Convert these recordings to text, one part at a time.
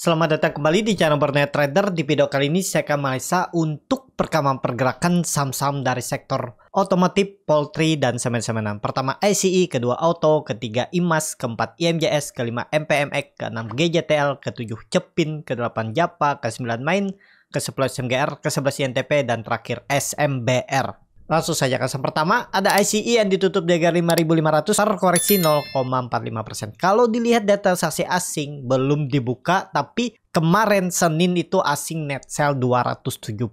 Selamat datang kembali di channel Bernet Trader. Di video kali ini saya akan analisa untuk perkembangan pergerakan saham-saham dari sektor otomotif, poultry, dan semen-semenan. Pertama ICE, kedua Auto, ketiga IMAS, keempat IMJS, kelima MPMX, keenam GJTL, ketujuh Cepin, kedelapan Japa, kesembilan Main, kesepuluh SMGR, kesepuluh ke INTP, dan terakhir SMBR. Langsung saja ke yang pertama, ada ICE yang ditutup di harga 5.500 terkoreksi 0,45%. Kalau dilihat data transaksi asing belum dibuka tapi kemarin Senin itu asing net sell 275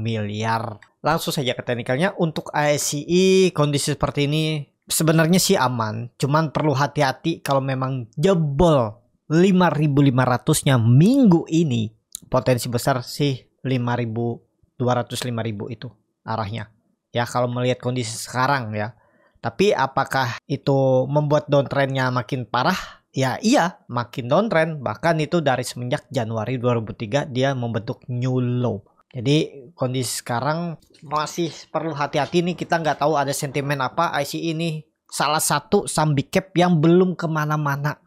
miliar. Langsung saja ke teknikalnya untuk ICE kondisi seperti ini sebenarnya sih aman, cuman perlu hati-hati kalau memang jebol 5.500-nya minggu ini potensi besar sih 5.200 5.000 itu arahnya ya kalau melihat kondisi sekarang ya. Tapi apakah itu membuat downtrendnya makin parah? Ya iya, makin downtrend. Bahkan itu dari semenjak Januari 2003 dia membentuk new low. Jadi kondisi sekarang masih perlu hati-hati nih kita nggak tahu ada sentimen apa IC e ini salah satu sambi cap yang belum kemana-mana.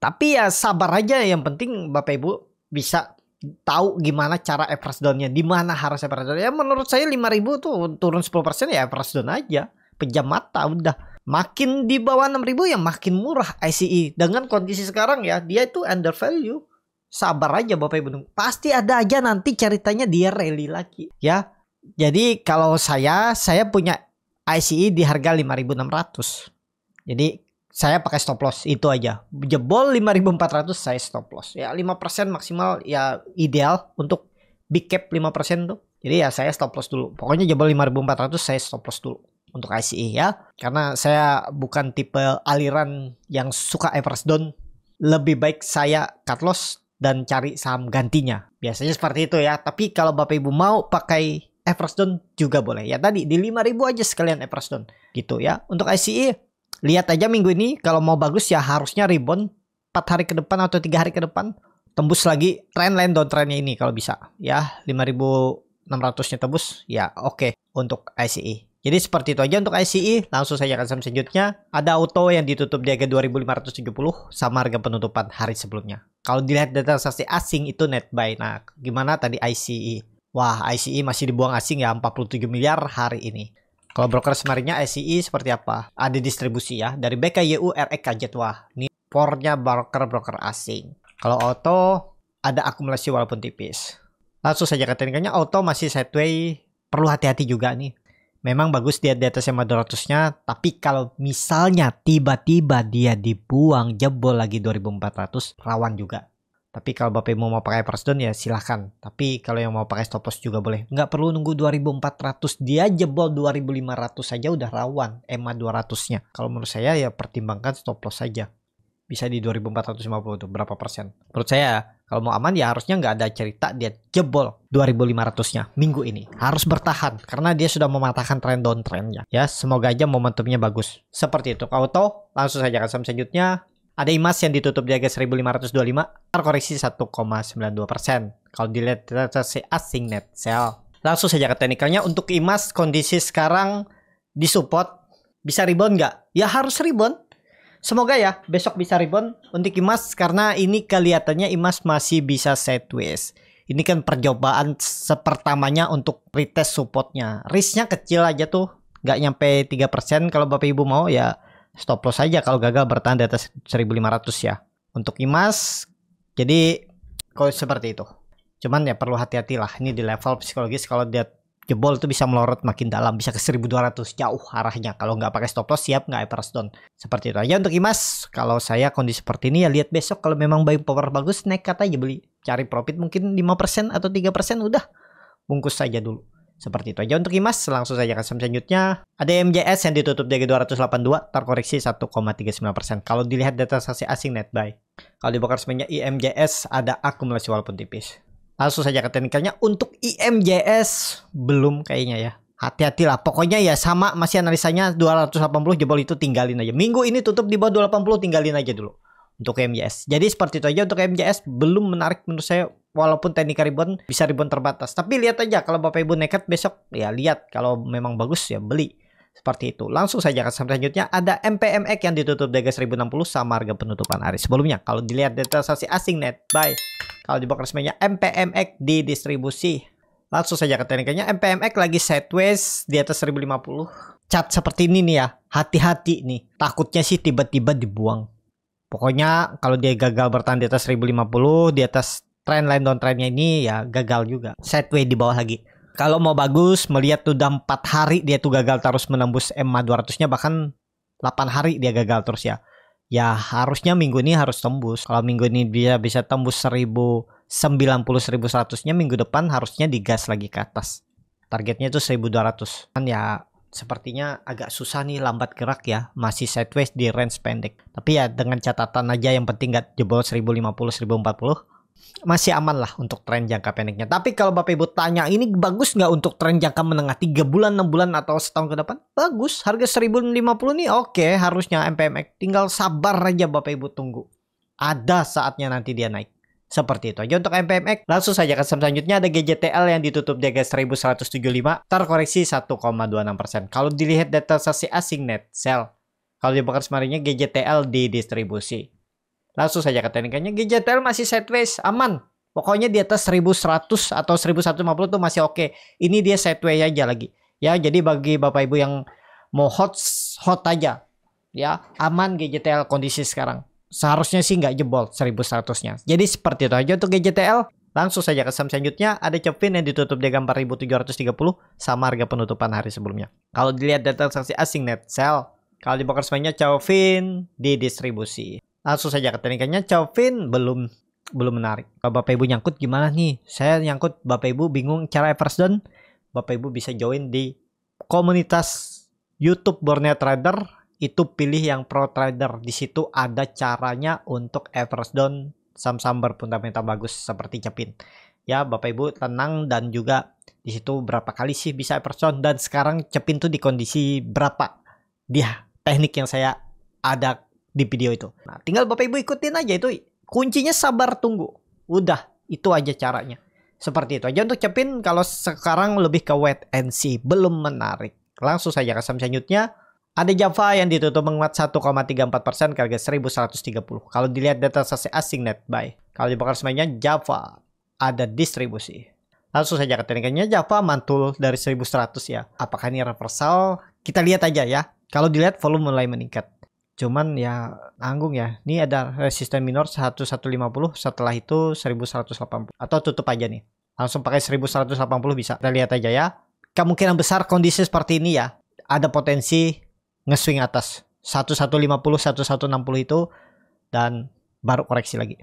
Tapi ya sabar aja yang penting Bapak Ibu bisa tahu gimana cara average down-nya, di mana harus average down. Ya menurut saya 5000 tuh turun 10% ya average down aja. Pejam mata udah. Makin di bawah 6000 ya makin murah ICE. Dengan kondisi sekarang ya dia itu under value. Sabar aja Bapak Ibu. Pasti ada aja nanti ceritanya dia rally lagi ya. Jadi kalau saya saya punya ICE di harga 5600. Jadi saya pakai stop loss itu aja. Jebol 5400 saya stop loss. Ya 5% maksimal ya ideal untuk big cap 5% tuh. Jadi ya saya stop loss dulu. Pokoknya jebol 5400 saya stop loss dulu untuk ICE ya. Karena saya bukan tipe aliran yang suka average down. Lebih baik saya cut loss dan cari saham gantinya. Biasanya seperti itu ya. Tapi kalau Bapak Ibu mau pakai average down juga boleh. Ya tadi di 5000 aja sekalian average down gitu ya. Untuk ICE lihat aja minggu ini kalau mau bagus ya harusnya rebound 4 hari ke depan atau tiga hari ke depan tembus lagi trend line downtrendnya ini kalau bisa ya 5600-nya tembus ya oke okay, untuk ICE. Jadi seperti itu aja untuk ICE, langsung saya akan selanjutnya. Ada auto yang ditutup di harga 2570 sama harga penutupan hari sebelumnya. Kalau dilihat data transaksi asing itu net buy. Nah, gimana tadi ICE? Wah, ICE masih dibuang asing ya 47 miliar hari ini. Kalau broker semarinya ICE seperti apa? Ada distribusi ya dari BKYU REK Jetwa. Ini portnya broker-broker asing. Kalau auto ada akumulasi walaupun tipis. Langsung saja ke teknikannya, auto masih sideways perlu hati-hati juga nih. Memang bagus dia di atas EMA 200-nya, tapi kalau misalnya tiba-tiba dia dibuang jebol lagi 2400, rawan juga. Tapi kalau Bapak Ibu mau pakai first down ya silahkan. Tapi kalau yang mau pakai stop loss juga boleh. Nggak perlu nunggu 2400. Dia jebol 2500 saja udah rawan. EMA 200-nya. Kalau menurut saya ya pertimbangkan stop loss saja. Bisa di 2450 tuh berapa persen. Menurut saya kalau mau aman ya harusnya nggak ada cerita dia jebol 2500-nya minggu ini. Harus bertahan karena dia sudah mematahkan trend downtrendnya. Ya semoga aja momentumnya bagus. Seperti itu. Kau tahu langsung saja ke selanjutnya. Ada emas yang ditutup di harga 1525, terkoreksi 1,92 Kalau dilihat transaksi asing net sell. Langsung saja ke teknikalnya. Untuk emas kondisi sekarang di support bisa rebound nggak? Ya harus rebound. Semoga ya besok bisa rebound untuk emas karena ini kelihatannya emas masih bisa sideways. Ini kan percobaan sepertamanya untuk retest supportnya. Risknya kecil aja tuh, nggak nyampe 3%. Kalau Bapak Ibu mau ya stop loss saja kalau gagal bertahan di atas 1500 ya. Untuk emas. jadi kalau seperti itu. Cuman ya perlu hati hatilah ini di level psikologis kalau dia jebol itu bisa melorot makin dalam bisa ke 1200 jauh arahnya kalau nggak pakai stop loss siap nggak ever down seperti itu aja untuk emas kalau saya kondisi seperti ini ya lihat besok kalau memang buying power bagus nekat aja beli cari profit mungkin 5% atau 3% udah bungkus saja dulu seperti itu aja untuk IMAS, langsung saja ke saham selanjutnya. Ada MJS yang ditutup dari 282, terkoreksi 1,39%. Kalau dilihat data transaksi asing net buy. Kalau dibakar semuanya IMJS ada akumulasi walaupun tipis. Langsung saja ke teknikalnya, untuk IMJS belum kayaknya ya. Hati-hatilah, pokoknya ya sama masih analisanya 280 jebol itu tinggalin aja. Minggu ini tutup di bawah 280 tinggalin aja dulu untuk MJS. Jadi seperti itu aja untuk MJS belum menarik menurut saya walaupun teknik ribbon bisa ribbon terbatas. Tapi lihat aja kalau Bapak Ibu nekat besok ya lihat kalau memang bagus ya beli. Seperti itu. Langsung saja ke saham selanjutnya ada MPMX yang ditutup di 1060 sama harga penutupan hari sebelumnya. Kalau dilihat dari transaksi asing net buy. Kalau di resminya MPMX di distribusi. Langsung saja ke tekniknya MPMX lagi sideways di atas 1050. Cat seperti ini nih ya. Hati-hati nih. Takutnya sih tiba-tiba dibuang. Pokoknya kalau dia gagal bertahan di atas 1050, di atas trendline trendnya ini ya gagal juga sideway di bawah lagi kalau mau bagus melihat udah empat hari dia tuh gagal terus menembus EMA 200 nya bahkan 8 hari dia gagal terus ya ya harusnya minggu ini harus tembus kalau minggu ini dia bisa tembus 1090 1100 nya minggu depan harusnya digas lagi ke atas targetnya itu 1200 kan ya sepertinya agak susah nih lambat gerak ya masih sideways di range pendek tapi ya dengan catatan aja yang penting gak jebol 1050 1040 masih aman lah untuk tren jangka pendeknya. Tapi kalau Bapak Ibu tanya ini bagus nggak untuk tren jangka menengah 3 bulan, 6 bulan atau setahun ke depan? Bagus, harga 1050 nih oke okay, harusnya MPMX. Tinggal sabar aja Bapak Ibu tunggu. Ada saatnya nanti dia naik. Seperti itu aja untuk MPMX. Langsung saja ke saham selanjutnya ada GJTL yang ditutup di harga 1175, terkoreksi 1,26%. Kalau dilihat data sasi asing net sell, kalau di pekan semarinnya GJTL distribusi. Langsung saja ke teknikanya. GJTL masih sideways, aman. Pokoknya di atas 1100 atau 1150 tuh masih oke. Okay. Ini dia sideways aja lagi. Ya, jadi bagi Bapak Ibu yang mau hot hot aja ya, aman GJTL kondisi sekarang. Seharusnya sih nggak jebol 1100-nya. Jadi seperti itu aja untuk GJTL. Langsung saja ke saham selanjutnya, ada Cepin yang ditutup di gambar 1730 sama harga penutupan hari sebelumnya. Kalau dilihat data transaksi asing net sell, kalau di broker semuanya di distribusi langsung saja ke teknikannya Chauvin belum belum menarik bapak ibu nyangkut gimana nih saya nyangkut bapak ibu bingung cara Eversden bapak ibu bisa join di komunitas YouTube Borneo Trader itu pilih yang pro trader di situ ada caranya untuk Everest down saham-saham berfundamental bagus seperti Cepin ya bapak ibu tenang dan juga di situ berapa kali sih bisa average dan sekarang Cepin tuh di kondisi berapa dia teknik yang saya ada di video itu. Nah, tinggal Bapak Ibu ikutin aja itu. Kuncinya sabar tunggu. Udah, itu aja caranya. Seperti itu aja untuk Cepin kalau sekarang lebih ke wait and see, belum menarik. Langsung saja ke saham selanjutnya. Ada Java yang ditutup menguat 1,34% ke harga 1130. Kalau dilihat data sasi asing net buy. Kalau dibakar semuanya Java ada distribusi. Langsung saja ke Java mantul dari 1100 ya. Apakah ini reversal? Kita lihat aja ya. Kalau dilihat volume mulai meningkat cuman ya nanggung ya ini ada resisten minor 1150 setelah itu 1180 atau tutup aja nih langsung pakai 1180 bisa kita lihat aja ya kemungkinan besar kondisi seperti ini ya ada potensi ngeswing atas 1150 1160 itu dan baru koreksi lagi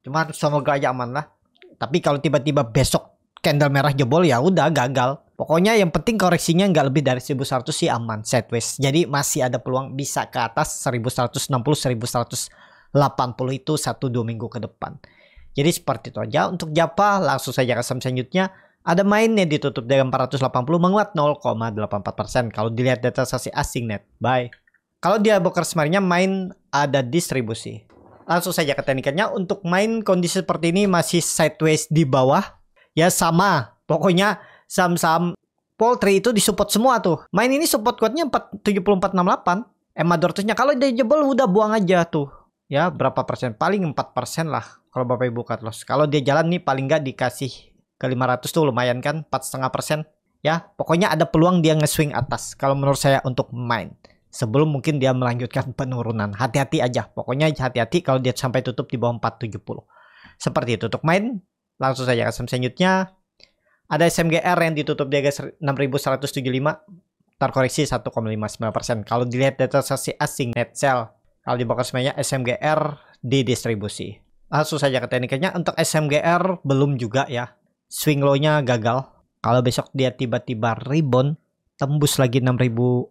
cuman semoga aja aman lah tapi kalau tiba-tiba besok candle merah jebol ya udah gagal Pokoknya yang penting koreksinya nggak lebih dari 1100 sih aman sideways. Jadi masih ada peluang bisa ke atas 1160 1180 itu 1 2 minggu ke depan. Jadi seperti itu aja untuk Java langsung saja ke saham selanjutnya. Ada mainnya ditutup dengan 480 menguat 0,84% kalau dilihat data sasi asing net. Bye. Kalau dia broker semarnya main ada distribusi. Langsung saja ke teknikannya untuk main kondisi seperti ini masih sideways di bawah. Ya sama, pokoknya saham-saham Poultry itu disupport semua tuh. Main ini support kuatnya 47468. 7468. Emma 200 kalau dia jebol udah buang aja tuh. Ya berapa persen? Paling 4 persen lah kalau Bapak Ibu cut loss. Kalau dia jalan nih paling nggak dikasih ke 500 tuh lumayan kan 4,5 persen. Ya pokoknya ada peluang dia nge-swing atas kalau menurut saya untuk main. Sebelum mungkin dia melanjutkan penurunan. Hati-hati aja. Pokoknya hati-hati kalau dia sampai tutup di bawah 470. Seperti itu untuk main. Langsung saja ke selanjutnya. Ada SMGR yang ditutup di harga 6.175, terkoreksi 1,59%. Kalau dilihat data sasi asing net sell, kalau dibakar semuanya SMGR di distribusi. Langsung ah, saja ke tekniknya, untuk SMGR belum juga ya. Swing low-nya gagal. Kalau besok dia tiba-tiba rebound, tembus lagi 6.300,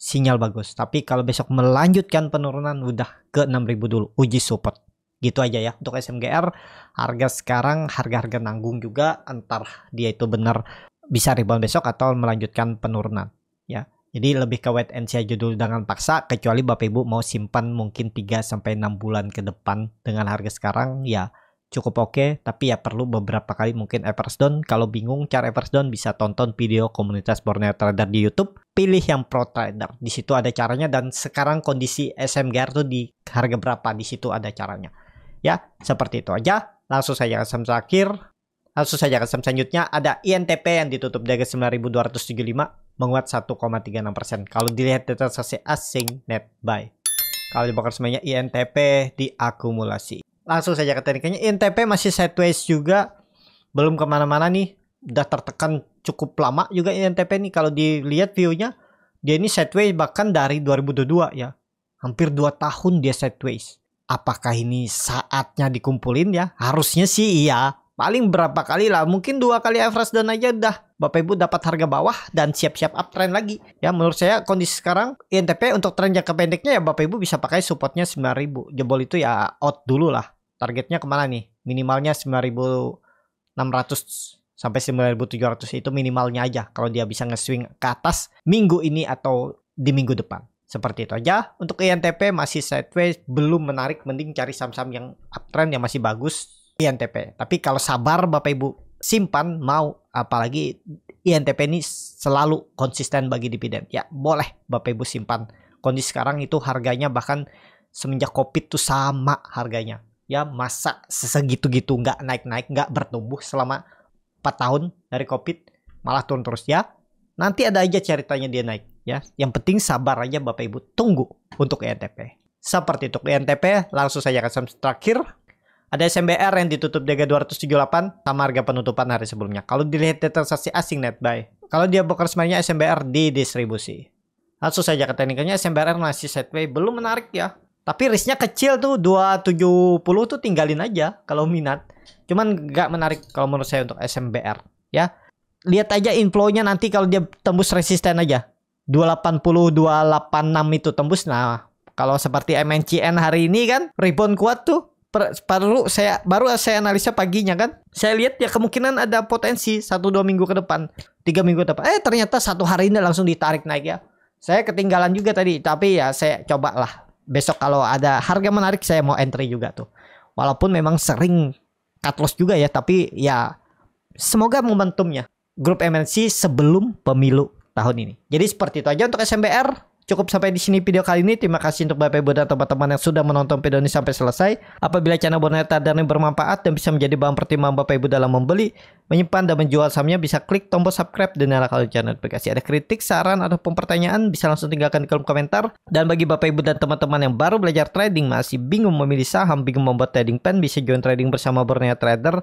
sinyal bagus. Tapi kalau besok melanjutkan penurunan, udah ke 6.000 dulu, uji support gitu aja ya untuk SMGR harga sekarang harga-harga nanggung juga entar dia itu benar bisa rebound besok atau melanjutkan penurunan ya jadi lebih ke wait and see aja dulu dengan paksa kecuali Bapak Ibu mau simpan mungkin 3 sampai 6 bulan ke depan dengan harga sekarang ya cukup oke okay, tapi ya perlu beberapa kali mungkin Everest down kalau bingung cara Everest down bisa tonton video komunitas Borneo Trader di YouTube pilih yang pro trader di situ ada caranya dan sekarang kondisi SMGR tuh di harga berapa di situ ada caranya Ya, seperti itu aja. Langsung saja ke saham terakhir. Langsung saja ke saham selanjutnya. Ada INTP yang ditutup dari 9.275 menguat 1,36%. Kalau dilihat data transaksi asing net buy. Kalau dibakar semuanya INTP diakumulasi. Langsung saja ke tekniknya. INTP masih sideways juga. Belum kemana-mana nih. Udah tertekan cukup lama juga INTP nih. Kalau dilihat view-nya dia ini sideways bahkan dari 2022 ya. Hampir 2 tahun dia sideways apakah ini saatnya dikumpulin ya? Harusnya sih iya. Paling berapa kali lah, mungkin dua kali average dan aja udah Bapak Ibu dapat harga bawah dan siap-siap uptrend lagi. Ya menurut saya kondisi sekarang INTP untuk tren jangka pendeknya ya Bapak Ibu bisa pakai supportnya 9000. Jebol itu ya out dulu lah. Targetnya kemana nih? Minimalnya 9600 sampai 9.700 itu minimalnya aja kalau dia bisa nge-swing ke atas minggu ini atau di minggu depan. Seperti itu aja. Untuk INTP masih sideways, belum menarik. Mending cari saham-saham yang uptrend yang masih bagus INTP. Tapi kalau sabar Bapak Ibu simpan mau apalagi INTP ini selalu konsisten bagi dividen. Ya boleh Bapak Ibu simpan. Kondisi sekarang itu harganya bahkan semenjak COVID tuh sama harganya. Ya masa sesegitu-gitu nggak naik-naik, nggak bertumbuh selama 4 tahun dari COVID malah turun terus ya. Nanti ada aja ceritanya dia naik ya. Yang penting sabar aja Bapak Ibu, tunggu untuk ENTP. Seperti untuk ENTP, langsung saja akan saham terakhir. Ada SMBR yang ditutup jaga 278 sama harga penutupan hari sebelumnya. Kalau dilihat di transaksi asing net buy, kalau dia broker sebenarnya SMBR di distribusi. Langsung saja ke teknikalnya SMBR masih sideway belum menarik ya. Tapi risknya kecil tuh 270 tuh tinggalin aja kalau minat. Cuman nggak menarik kalau menurut saya untuk SMBR ya. Lihat aja inflownya nanti kalau dia tembus resisten aja 280 286 itu tembus nah kalau seperti MNCN hari ini kan rebound kuat tuh Per, baru saya baru saya analisa paginya kan saya lihat ya kemungkinan ada potensi satu dua minggu ke depan tiga minggu ke depan eh ternyata satu hari ini langsung ditarik naik ya saya ketinggalan juga tadi tapi ya saya cobalah besok kalau ada harga menarik saya mau entry juga tuh walaupun memang sering cut loss juga ya tapi ya semoga momentumnya grup MNC sebelum pemilu tahun ini. Jadi seperti itu aja untuk SMBR. Cukup sampai di sini video kali ini. Terima kasih untuk Bapak Ibu dan teman-teman yang sudah menonton video ini sampai selesai. Apabila channel Boneta dan yang bermanfaat dan bisa menjadi bahan pertimbangan Bapak Ibu dalam membeli, menyimpan dan menjual sahamnya, bisa klik tombol subscribe dan nyalakan lonceng notifikasi. Ada kritik, saran, ataupun pertanyaan, bisa langsung tinggalkan di kolom komentar. Dan bagi Bapak Ibu dan teman-teman yang baru belajar trading, masih bingung memilih saham, bingung membuat trading plan, bisa join trading bersama Borneo Trader